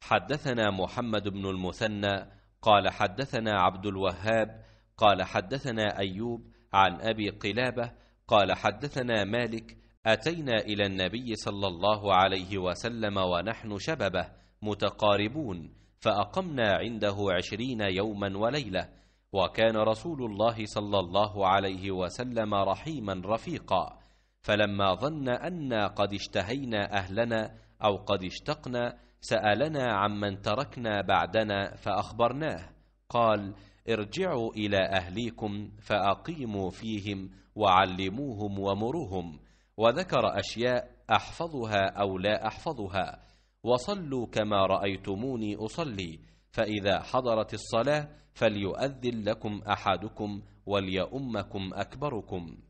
حدثنا محمد بن المثنى قال حدثنا عبد الوهاب قال حدثنا أيوب عن أبي قلابة قال حدثنا مالك أتينا إلى النبي صلى الله عليه وسلم ونحن شببه متقاربون فأقمنا عنده عشرين يوما وليلة وكان رسول الله صلى الله عليه وسلم رحيما رفيقا فلما ظن أنا قد اشتهينا أهلنا أو قد اشتقنا سالنا عمن تركنا بعدنا فاخبرناه قال ارجعوا الى اهليكم فاقيموا فيهم وعلموهم ومروهم وذكر اشياء احفظها او لا احفظها وصلوا كما رايتموني اصلي فاذا حضرت الصلاه فليؤذن لكم احدكم وليؤمكم اكبركم